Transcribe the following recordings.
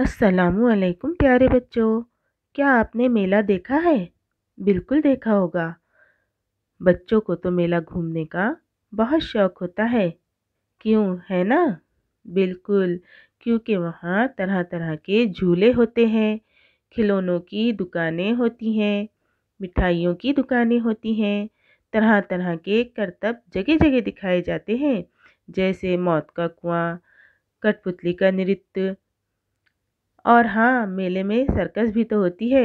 असलकुम प्यारे बच्चों क्या आपने मेला देखा है बिल्कुल देखा होगा बच्चों को तो मेला घूमने का बहुत शौक़ होता है क्यों है ना बिल्कुल क्योंकि वहाँ तरह तरह के झूले होते हैं खिलौनों की दुकानें होती हैं मिठाइयों की दुकानें होती हैं तरह तरह के करतब जगह जगह दिखाए जाते हैं जैसे मौत का कुआं कठपुतली का नृत्य और हाँ मेले में सर्कस भी तो होती है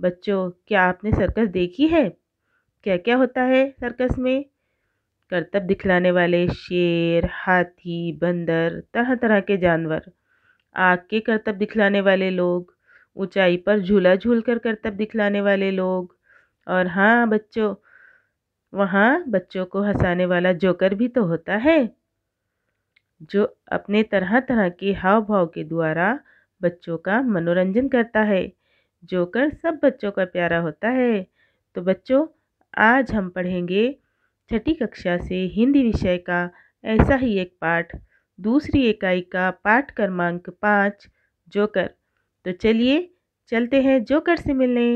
बच्चों क्या आपने सर्कस देखी है क्या क्या होता है सर्कस में करतब दिखलाने वाले शेर हाथी बंदर तरह तरह के जानवर आग के करतब दिखलाने वाले लोग ऊंचाई पर झूला झूल कर करतब दिखलाने वाले लोग और हाँ बच्चों वहाँ बच्चों को हंसाने वाला जोकर भी तो होता है जो अपने तरह तरह के हाव भाव के द्वारा बच्चों का मनोरंजन करता है जोकर सब बच्चों का प्यारा होता है तो बच्चों आज हम पढ़ेंगे छठी कक्षा से हिंदी विषय का ऐसा ही एक पाठ दूसरी इकाई का पाठ क्रमांक पाँच जोकर तो चलिए चलते हैं जोकर से मिलने